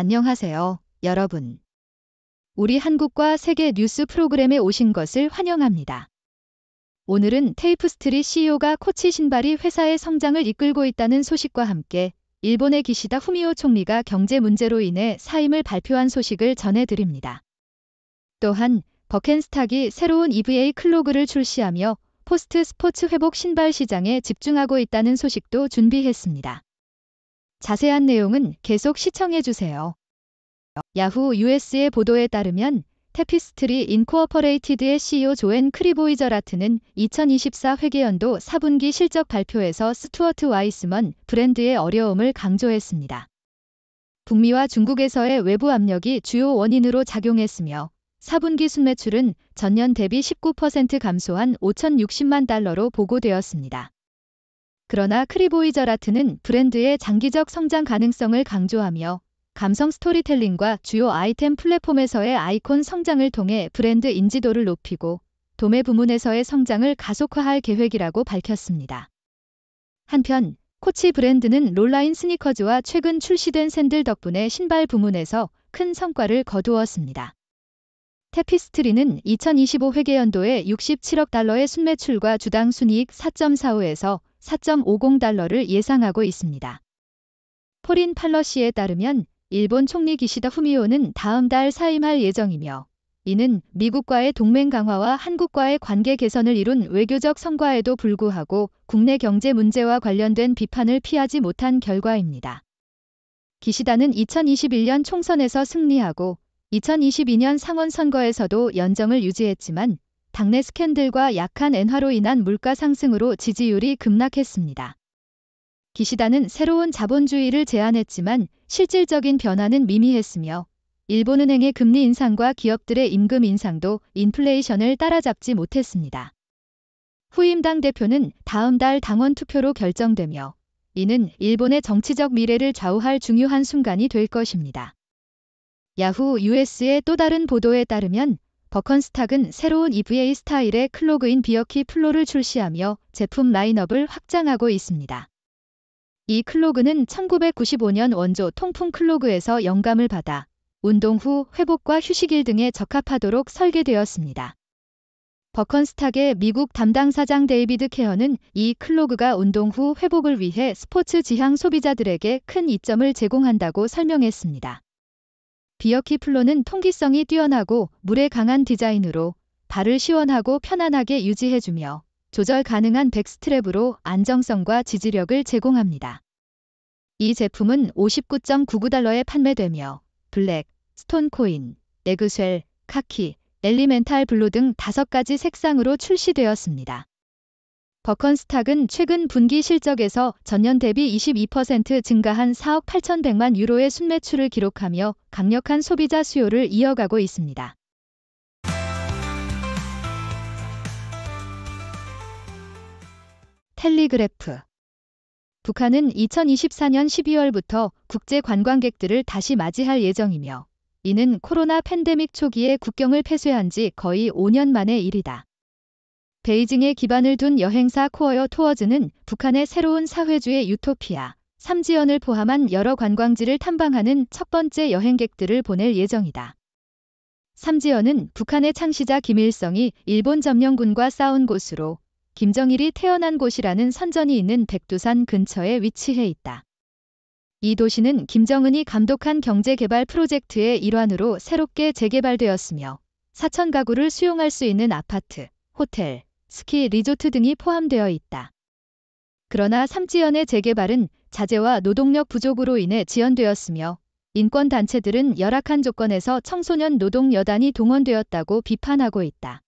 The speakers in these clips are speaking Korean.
안녕하세요, 여러분. 우리 한국과 세계 뉴스 프로그램에 오신 것을 환영합니다. 오늘은 테이프스트리 CEO가 코치 신발이 회사의 성장을 이끌고 있다는 소식과 함께 일본의 기시다 후미오 총리가 경제 문제로 인해 사임을 발표한 소식을 전해드립니다. 또한 버켄스탁이 새로운 EVA 클로그를 출시하며 포스트 스포츠 회복 신발 시장에 집중하고 있다는 소식도 준비했습니다. 자세한 내용은 계속 시청해주세요. 야후 US의 보도에 따르면 테피스트리 인코어퍼레이티드의 CEO 조앤 크리보이저라트는 2024 회계연도 4분기 실적 발표에서 스튜어트 와이스먼 브랜드의 어려움을 강조했습니다. 북미와 중국에서의 외부 압력이 주요 원인으로 작용했으며 4분기 순매출은 전년 대비 19% 감소한 5,060만 달러로 보고되었습니다. 그러나 크리보이저라트는 브랜드의 장기적 성장 가능성을 강조하며 감성 스토리텔링과 주요 아이템 플랫폼에서의 아이콘 성장을 통해 브랜드 인지도를 높이고 도매 부문에서의 성장을 가속화할 계획이라고 밝혔습니다. 한편 코치 브랜드는 롤라인 스니커즈와 최근 출시된 샌들 덕분에 신발 부문에서 큰 성과를 거두었습니다. 테피스트리는 2025 회계연도에 67억 달러의 순매출과 주당 순이익 4.45에서 4.50달러를 예상하고 있습니다. 포린 팔러시에 따르면 일본 총리 기시다 후미오는 다음 달 사임할 예정이며 이는 미국과의 동맹 강화와 한국과의 관계 개선을 이룬 외교적 성과에도 불구하고 국내 경제 문제와 관련된 비판을 피하지 못한 결과입니다. 기시다는 2021년 총선에서 승리하고 2022년 상원 선거에서도 연정을 유지했지만 당내 스캔들과 약한 엔화로 인한 물가 상승으로 지지율이 급락했습니다. 기시다는 새로운 자본주의를 제안했지만 실질적인 변화는 미미했으며 일본은행의 금리 인상과 기업들의 임금 인상도 인플레이션을 따라잡지 못했습니다. 후임당 대표는 다음 달 당원 투표로 결정되며 이는 일본의 정치적 미래를 좌우할 중요한 순간이 될 것입니다. 야후 US의 또 다른 보도에 따르면 버컨스탁은 새로운 EVA 스타일의 클로그인 비어키 플로를 출시하며 제품 라인업을 확장하고 있습니다. 이 클로그는 1995년 원조 통풍 클로그에서 영감을 받아 운동 후 회복과 휴식일 등에 적합하도록 설계되었습니다. 버컨스탁의 미국 담당 사장 데이비드 케어는 이 클로그가 운동 후 회복을 위해 스포츠 지향 소비자들에게 큰 이점을 제공한다고 설명했습니다. 비어키 플로는 통기성이 뛰어나고 물에 강한 디자인으로 발을 시원하고 편안하게 유지해주며 조절 가능한 백스트랩으로 안정성과 지지력을 제공합니다. 이 제품은 59.99달러에 판매되며 블랙, 스톤코인, 에그쉘, 카키, 엘리멘탈 블루 등 5가지 색상으로 출시되었습니다. 버컨스탁은 최근 분기 실적에서 전년 대비 22% 증가한 4억 8,100만 유로의 순매출을 기록하며 강력한 소비자 수요를 이어가고 있습니다. 텔리그래프 북한은 2024년 12월부터 국제 관광객들을 다시 맞이할 예정이며 이는 코로나 팬데믹 초기에 국경을 폐쇄한 지 거의 5년 만의 일이다. 베이징에 기반을 둔 여행사 코어여 투어즈는 북한의 새로운 사회주의 유토피아, 삼지연을 포함한 여러 관광지를 탐방하는 첫 번째 여행객들을 보낼 예정이다. 삼지연은 북한의 창시자 김일성이 일본 점령군과 싸운 곳으로 김정일이 태어난 곳이라는 선전이 있는 백두산 근처에 위치해 있다. 이 도시는 김정은이 감독한 경제개발 프로젝트의 일환으로 새롭게 재개발되었으며 4천 가구를 수용할 수 있는 아파트, 호텔, 스키 리조트 등이 포함되어 있다. 그러나 삼지연의 재개발은 자재와 노동력 부족으로 인해 지연되었으며 인권단체들은 열악한 조건에서 청소년 노동 여단이 동원되었다고 비판하고 있다.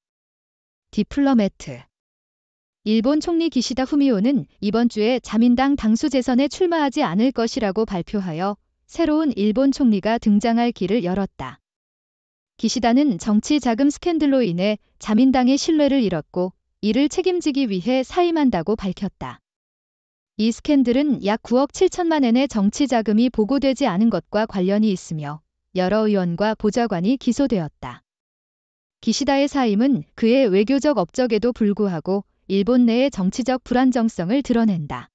디플로매트 일본 총리 기시다 후미오는 이번 주에 자민당 당수 재선에 출마하지 않을 것이라고 발표하여 새로운 일본 총리가 등장할 길을 열었다. 기시다는 정치 자금 스캔들로 인해 자민당의 신뢰를 잃었고 이를 책임지기 위해 사임한다고 밝혔다. 이 스캔들은 약 9억 7천만 엔의 정치 자금이 보고되지 않은 것과 관련이 있으며 여러 의원과 보좌관이 기소되었다. 기시다의 사임은 그의 외교적 업적에도 불구하고 일본 내의 정치적 불안정성을 드러낸다.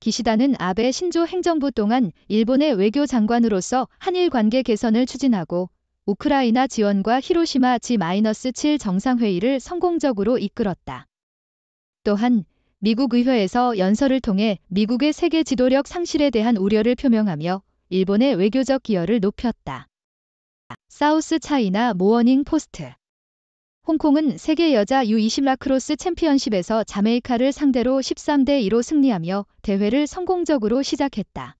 기시다는 아베 신조 행정부 동안 일본의 외교 장관으로서 한일 관계 개선을 추진하고 우크라이나 지원과 히로시마 G-7 정상회의를 성공적으로 이끌었다. 또한 미국 의회에서 연설을 통해 미국의 세계 지도력 상실에 대한 우려를 표명하며 일본의 외교적 기여를 높였다. 사우스 차이나 모어닝 포스트 홍콩은 세계 여자 U20 라크로스 챔피언십에서 자메이카를 상대로 13대 2로 승리하며 대회를 성공적으로 시작했다.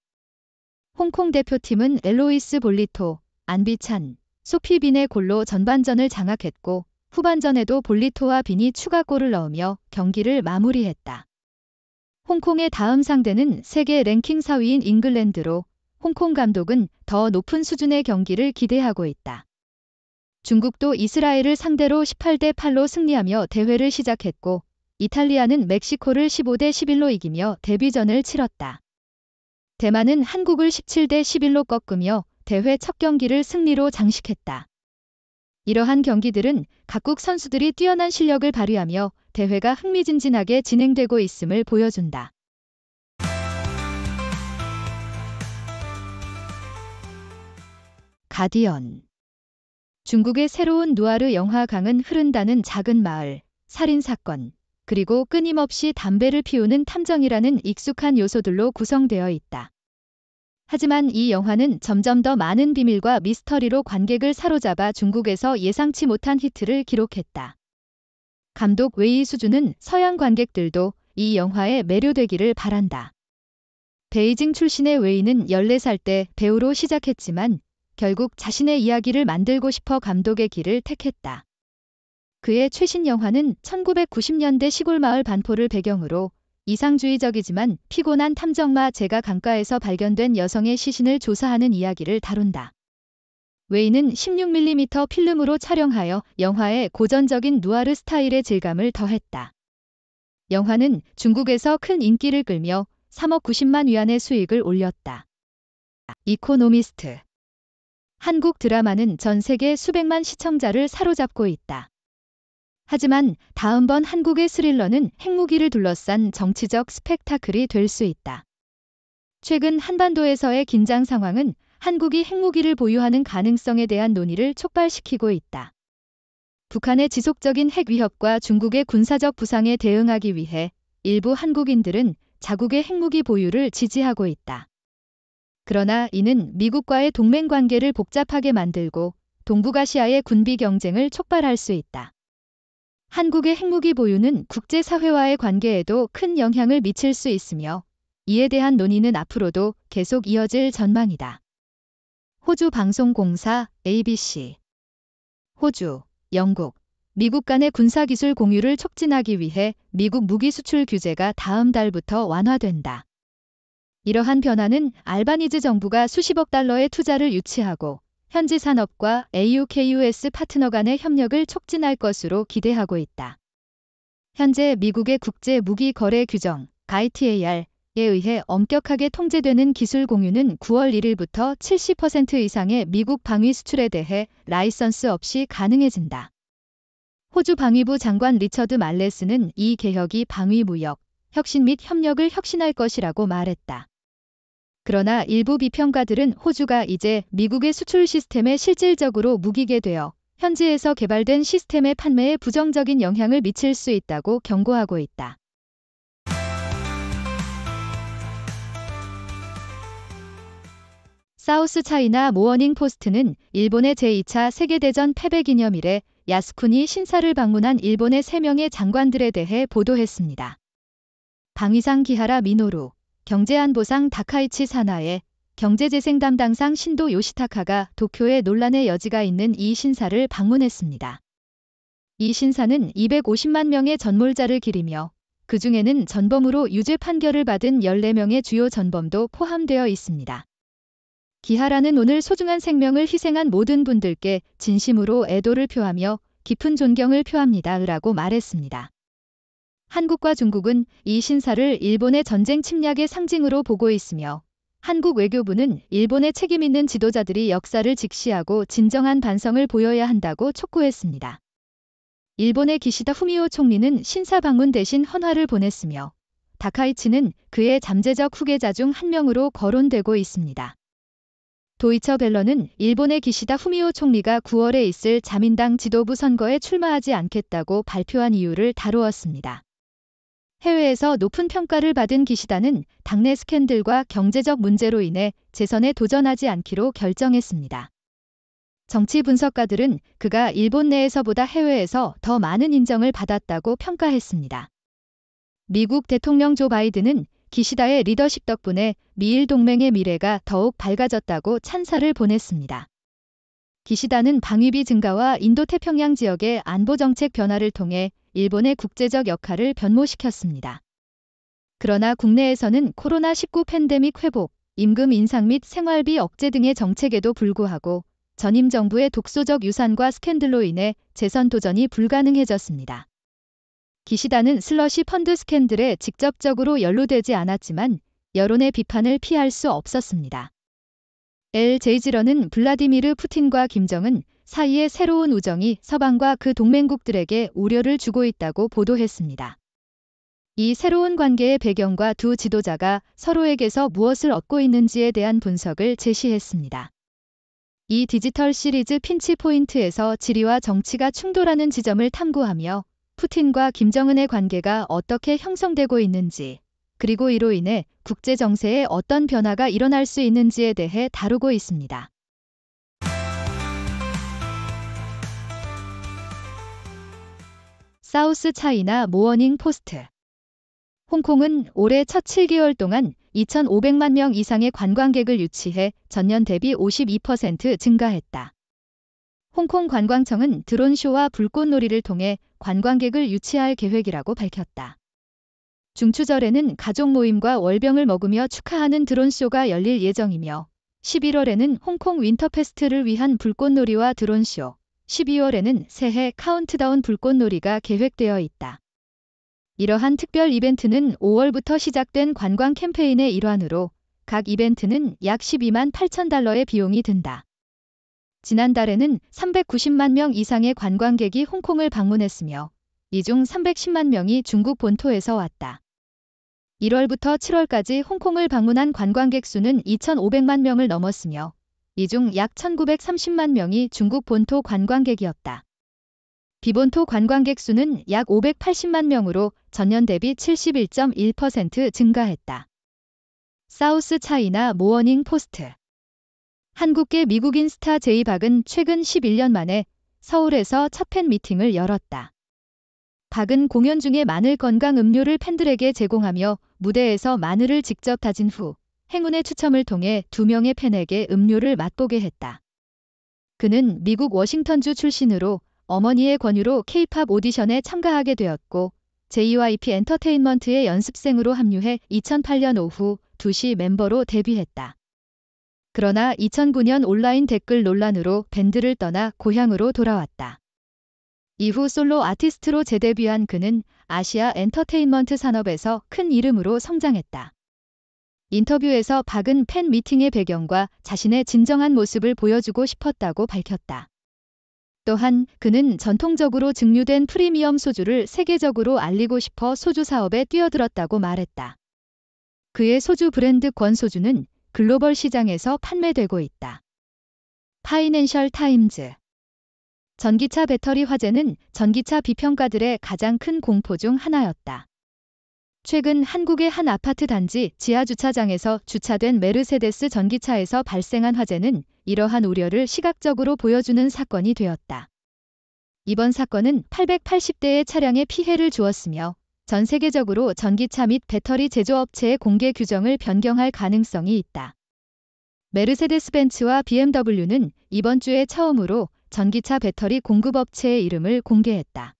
홍콩 대표팀은 엘로이스 볼리토, 안비찬, 소피 빈의 골로 전반전을 장악했고 후반전에도 볼리토와 빈이 추가골을 넣으며 경기를 마무리했다. 홍콩의 다음 상대는 세계 랭킹 4위인 잉글랜드로 홍콩 감독은 더 높은 수준의 경기를 기대하고 있다. 중국도 이스라엘을 상대로 18대 8로 승리하며 대회를 시작했고 이탈리아는 멕시코를 15대 11로 이기며 데뷔전을 치렀다. 대만은 한국을 17대 11로 꺾으며 대회 첫 경기를 승리로 장식했다. 이러한 경기들은 각국 선수들이 뛰어난 실력을 발휘하며 대회가 흥미진진하게 진행되고 있음을 보여준다. 가디언 중국의 새로운 누아르 영화 강은 흐른다는 작은 마을, 살인사건, 그리고 끊임없이 담배를 피우는 탐정이라는 익숙한 요소들로 구성되어 있다. 하지만 이 영화는 점점 더 많은 비밀과 미스터리로 관객을 사로잡아 중국에서 예상치 못한 히트를 기록했다. 감독 웨이 수준은 서양 관객들도 이 영화에 매료되기를 바란다. 베이징 출신의 웨이는 14살 때 배우로 시작했지만 결국 자신의 이야기를 만들고 싶어 감독의 길을 택했다. 그의 최신 영화는 1990년대 시골 마을 반포를 배경으로 이상주의적이지만 피곤한 탐정마 제가 강가에서 발견된 여성의 시신을 조사하는 이야기를 다룬다. 웨이는 16mm 필름으로 촬영하여 영화의 고전적인 누아르 스타일의 질감을 더했다. 영화는 중국에서 큰 인기를 끌며 3억 90만 위안의 수익을 올렸다. 이코노미스트 한국 드라마는 전 세계 수백만 시청자를 사로잡고 있다. 하지만 다음번 한국의 스릴러는 핵무기를 둘러싼 정치적 스펙타클이 될 수 있다. 최근 한반도에서의 긴장 상황은 한국이 핵무기를 보유하는 가능성에 대한 논의를 촉발시키고 있다. 북한의 지속적인 핵 위협과 중국의 군사적 부상에 대응하기 위해 일부 한국인들은 자국의 핵무기 보유를 지지하고 있다. 그러나 이는 미국과의 동맹 관계를 복잡하게 만들고 동북아시아의 군비 경쟁을 촉발할 수 있다. 한국의 핵무기 보유는 국제사회와의 관계에도 큰 영향을 미칠 수 있으며 이에 대한 논의는 앞으로도 계속 이어질 전망이다. 호주 방송공사 ABC 호주, 영국, 미국 간의 군사기술 공유를 촉진하기 위해 미국 무기 수출 규제가 다음 달부터 완화된다. 이러한 변화는 알바니즈 정부가 수십억 달러의 투자를 유치하고 현지 산업과 AUKUS 파트너 간의 협력을 촉진할 것으로 기대하고 있다. 현재 미국의 국제 무기 거래 규정 ITAR에 의해 엄격하게 통제되는 기술 공유는 9월 1일부터 70% 이상의 미국 방위 수출에 대해 라이선스 없이 가능해진다. 호주 방위부 장관 리처드 말레스는 이 개혁이 방위 무역, 혁신 및 협력을 혁신할 것이라고 말했다. 그러나 일부 비평가들은 호주가 이제 미국의 수출 시스템에 실질적으로 무기게 되어 현지에서 개발된 시스템의 판매에 부정적인 영향을 미칠 수 있다고 경고하고 있다. 사우스 차이나 모어닝 포스트는 일본의 제2차 세계대전 패배 기념일에 야스쿠니 신사를 방문한 일본의 3명의 장관들에 대해 보도했습니다. 방위상 기하라 미노루, 경제안보상 다카이치 산하의 경제재생 담당상 신도 요시타카가 도쿄에 논란의 여지가 있는 이 신사를 방문했습니다. 이 신사는 250만 명의 전몰자를 기리며 그 중에는 전범으로 유죄 판결을 받은 14명의 주요 전범도 포함되어 있습니다. 기하라는 오늘 소중한 생명을 희생한 모든 분들께 진심으로 애도를 표하며 깊은 존경을 표합니다. 라고 말했습니다. 한국과 중국은 이 신사를 일본의 전쟁 침략의 상징으로 보고 있으며 한국 외교부는 일본의 책임있는 지도자들이 역사를 직시하고 진정한 반성을 보여야 한다고 촉구했습니다. 일본의 기시다 후미오 총리는 신사 방문 대신 헌화를 보냈으며 다카이치는 그의 잠재적 후계자 중 한 명으로 거론되고 있습니다. 도이처 벨러는 일본의 기시다 후미오 총리가 9월에 있을 자민당 지도부 선거에 출마하지 않겠다고 발표한 이유를 다루었습니다. 해외에서 높은 평가를 받은 기시다는 당내 스캔들과 경제적 문제로 인해 재선에 도전하지 않기로 결정했습니다. 정치 분석가들은 그가 일본 내에서보다 해외에서 더 많은 인정을 받았다고 평가했습니다. 미국 대통령 조 바이든은 기시다의 리더십 덕분에 미일 동맹의 미래가 더욱 밝아졌다고 찬사를 보냈습니다. 기시다는 방위비 증가와 인도 태평양 지역의 안보 정책 변화를 통해 일본의 국제적 역할을 변모시켰습니다. 그러나 국내에서는 코로나19 팬데믹 회복, 임금 인상 및 생활비 억제 등의 정책에도 불구하고 전임 정부의 독소적 유산과 스캔들로 인해 재선 도전이 불가능해졌습니다. 기시다는 슬러시 펀드 스캔들에 직접적으로 연루되지 않았지만 여론의 비판을 피할 수 없었습니다. LJ지러는 블라디미르 푸틴과 김정은, 사이에 새로운 우정이 서방과 그 동맹국들에게 우려를 주고 있다고 보도했습니다. 이 새로운 관계의 배경과 두 지도자가 서로에게서 무엇을 얻고 있는지에 대한 분석을 제시했습니다. 이 디지털 시리즈 핀치 포인트에서 지리와 정치가 충돌하는 지점을 탐구하며 푸틴과 김정은의 관계가 어떻게 형성되고 있는지, 그리고 이로 인해 국제 정세에 어떤 변화가 일어날 수 있는지에 대해 다루고 있습니다. 사우스 차이나 모어닝 포스트. 홍콩은 올해 첫 7개월 동안 2,500만 명 이상의 관광객을 유치해 전년 대비 52% 증가했다. 홍콩 관광청은 드론쇼와 불꽃놀이를 통해 관광객을 유치할 계획이라고 밝혔다. 중추절에는 가족 모임과 월병을 먹으며 축하하는 드론쇼가 열릴 예정이며 11월에는 홍콩 윈터페스트를 위한 불꽃놀이와 드론쇼, 12월에는 새해 카운트다운 불꽃놀이가 계획되어 있다. 이러한 특별 이벤트는 5월부터 시작된 관광 캠페인의 일환으로 각 이벤트는 약 12만 8천 달러의 비용이 든다. 지난달에는 390만 명 이상의 관광객이 홍콩을 방문했으며 이 중 310만 명이 중국 본토에서 왔다. 1월부터 7월까지 홍콩을 방문한 관광객 수는 2,500만 명을 넘었으며 이중약 1930만 명이 중국 본토 관광객이었다. 비본토 관광객 수는 약 580만 명으로 전년 대비 71.1% 증가했다. 사우스 차이나 모어닝 포스트 한국계 미국인 스타 제이박은 최근 11년 만에 서울에서 첫 팬 미팅을 열었다. 박은 공연 중에 마늘 건강 음료를 팬들에게 제공하며 무대에서 마늘을 직접 다진 후 행운의 추첨을 통해 두 명의 팬에게 음료를 맛보게 했다. 그는 미국 워싱턴주 출신으로 어머니의 권유로 케이팝 오디션에 참가하게 되었고 JYP 엔터테인먼트의 연습생으로 합류해 2008년 오후 2시 멤버로 데뷔했다. 그러나 2009년 온라인 댓글 논란으로 밴드를 떠나 고향으로 돌아왔다. 이후 솔로 아티스트로 재데뷔한 그는 아시아 엔터테인먼트 산업에서 큰 이름으로 성장했다. 인터뷰에서 박은 팬 미팅의 배경과 자신의 진정한 모습을 보여주고 싶었다고 밝혔다. 또한 그는 전통적으로 증류된 프리미엄 소주를 세계적으로 알리고 싶어 소주 사업에 뛰어들었다고 말했다. 그의 소주 브랜드 권소주는 글로벌 시장에서 판매되고 있다. 파이낸셜 타임즈 전기차 배터리 화재는 전기차 비평가들의 가장 큰 공포 중 하나였다. 최근 한국의 한 아파트 단지 지하주차장에서 주차된 메르세데스 전기차에서 발생한 화재는 이러한 우려를 시각적으로 보여주는 사건이 되었다. 이번 사건은 880대의 차량에 피해를 주었으며 전 세계적으로 전기차 및 배터리 제조업체의 공개 규정을 변경할 가능성이 있다. 메르세데스 벤츠와 BMW는 이번 주에 처음으로 전기차 배터리 공급업체의 이름을 공개했다.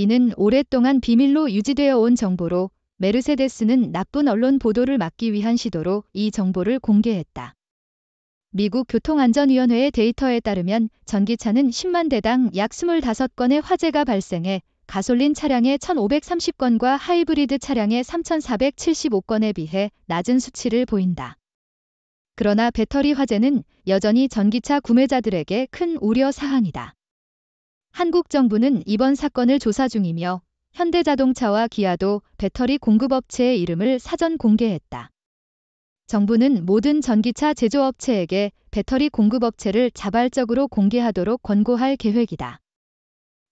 이는 오랫동안 비밀로 유지되어 온 정보로 메르세데스는 나쁜 언론 보도를 막기 위한 시도로 이 정보를 공개했다. 미국 교통안전위원회의 데이터에 따르면 전기차는 10만 대당 약 25건의 화재가 발생해 가솔린 차량의 1,530건과 하이브리드 차량의 3,475건에 비해 낮은 수치를 보인다. 그러나 배터리 화재는 여전히 전기차 구매자들에게 큰 우려 사항이다. 한국 정부는 이번 사건을 조사 중이며 현대자동차와 기아도 배터리 공급업체의 이름을 사전 공개했다. 정부는 모든 전기차 제조업체에게 배터리 공급업체를 자발적으로 공개하도록 권고할 계획이다.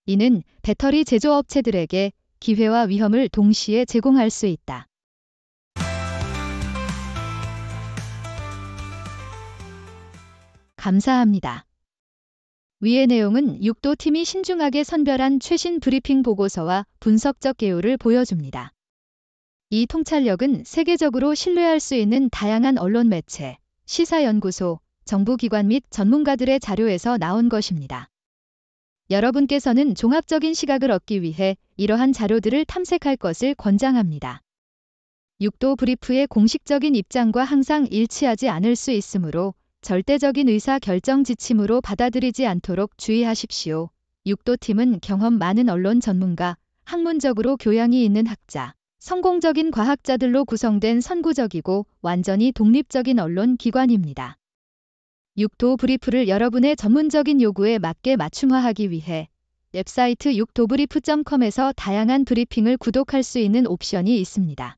이는 배터리 제조업체들에게 기회와 위험을 동시에 제공할 수 있다. 감사합니다. 위의 내용은 6도 팀이 신중하게 선별한 최신 브리핑 보고서와 분석적 개요를 보여줍니다. 이 통찰력은 세계적으로 신뢰할 수 있는 다양한 언론 매체, 시사연구소, 정부기관 및 전문가들의 자료에서 나온 것입니다. 여러분께서는 종합적인 시각을 얻기 위해 이러한 자료들을 탐색할 것을 권장합니다. 6도 브리프의 공식적인 입장과 항상 일치하지 않을 수 있으므로 절대적인 의사 결정 지침으로 받아들이지 않도록 주의하십시오. 6도 팀은 경험 많은 언론 전문가, 학문적으로 교양이 있는 학자, 성공적인 과학자들로 구성된 선구적이고 완전히 독립적인 언론 기관입니다. 6도 브리프를 여러분의 전문적인 요구에 맞게 맞춤화하기 위해 웹사이트 6도브리프.com에서 다양한 브리핑을 구독할 수 있는 옵션이 있습니다.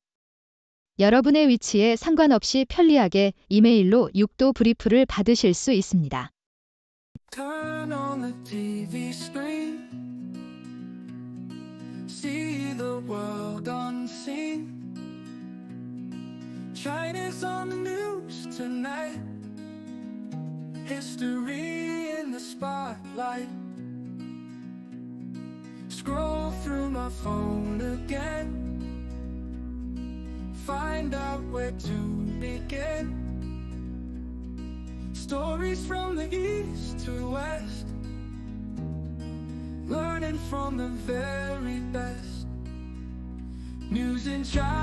여러분의 위치에 상관없이 편리하게 이메일로 육도 브리프를 받으실 수 있습니다. Turn on the TV screen. See the world unseen. China's on the news tonight. History in the spotlight. Scroll through my phone again. find out where to begin Stories from the east to west Learning from the very best News in China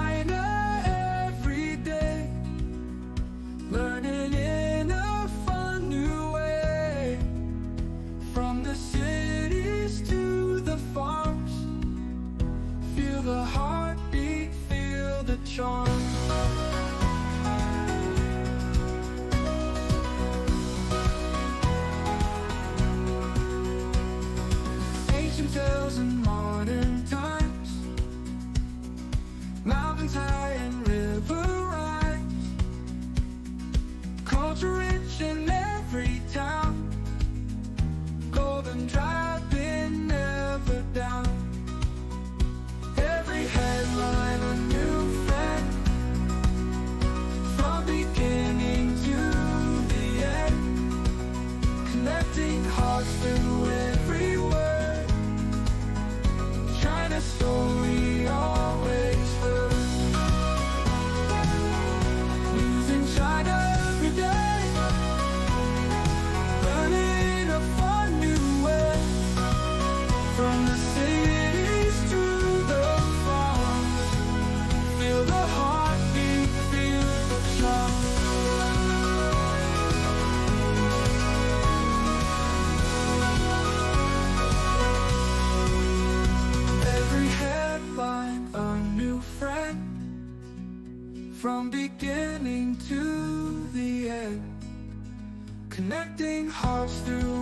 Rich in every town. Golden drive. From beginning to the end Connecting hearts through